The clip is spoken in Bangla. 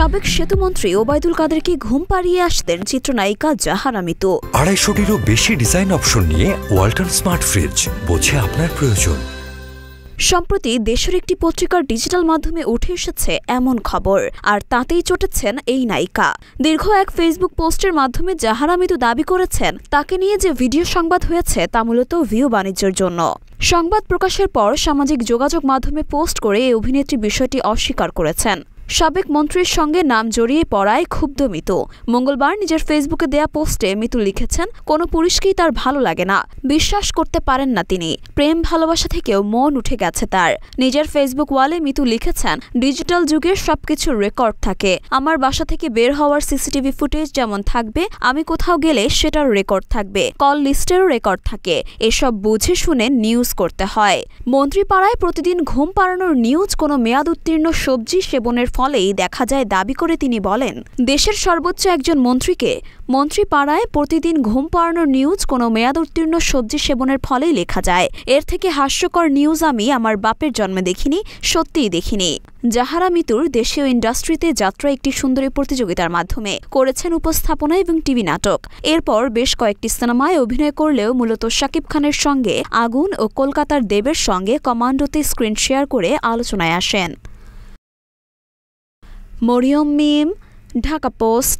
সাবেক সেতুমন্ত্রী ওবায়দুল কাদেরকে ঘুম পাড়িয়ে আসতেন চিত্রনায়িকা জাহারা মিতু আড়াইশোটিরও বেশি ডিজাইন অপশন নিয়ে ওয়াল্টন স্মার্ট ফ্রিজ বোঝে আপনার প্রয়োজন সম্প্রতি দেশের একটি পত্রিকার ডিজিটাল মাধ্যমে উঠে এসেছে এমন খবর আর তাতেই চটেছেন এই নায়িকা দীর্ঘ এক ফেসবুক পোস্টের মাধ্যমে জাহারা মিতু দাবি করেছেন তাকে নিয়ে যে ভিডিও সংবাদ হয়েছে তা মূলত ভিউ বাণিজ্যের জন্য সংবাদ প্রকাশের পর সামাজিক যোগাযোগ মাধ্যমে পোস্ট করে এই অভিনেত্রী বিষয়টি অস্বীকার করেছেন সাবেক মন্ত্রীর সঙ্গে নাম জড়িয়ে পড়ায় ক্ষুব্ধ মিতু মঙ্গলবার নিজের ফেসবুকে দেয়া পোস্টে মিতু লিখেছেন কোনো পুরুষকেই তার ভালো লাগে না বিশ্বাস করতে পারেন না তিনি প্রেম ভালোবাসা থেকেও মন উঠে গেছে তার নিজের ফেসবুক ওয়ালে মিতু লিখেছেন ডিজিটাল যুগের সবকিছুর রেকর্ড থাকে আমার বাসা থেকে বের হওয়ার সিসিটিভি ফুটেজ যেমন থাকবে আমি কোথাও গেলে সেটার রেকর্ড থাকবে কল লিস্টেরও রেকর্ড থাকে এসব বুঝে শুনে নিউজ করতে হয় মন্ত্রীপাড়ায় প্রতিদিন ঘুম পাড়ানোর নিউজ কোনো মেয়াদ উত্তীর্ণ সবজি সেবনের ফলেই দেখা যায় দাবি করে তিনি বলেন দেশের সর্বোচ্চ একজন মন্ত্রীকে মন্ত্রী পাড়ায় প্রতিদিন ঘুম পাড়ানোর নিউজ কোনো মেয়াদোত্তীর্ণ সবজি সেবনের ফলেই লেখা যায় এর থেকে হাস্যকর নিউজ আমি আমার বাপের জন্মে দেখিনি সত্যিই দেখিনি জাহারা মিতুর দেশীয় ইন্ডাস্ট্রিতে যাত্রা একটি সুন্দরী প্রতিযোগিতার মাধ্যমে করেছেন উপস্থাপনা এবং টিভি নাটক এরপর বেশ কয়েকটি সিনেমায় অভিনয় করলেও মূলত শাকিব খানের সঙ্গে আগুন ও কলকাতার দেবের সঙ্গে কমান্ডোতে স্ক্রিন শেয়ার করে আলোচনায় আসেন মরিয়ম মিম ঢাকা পোস্ট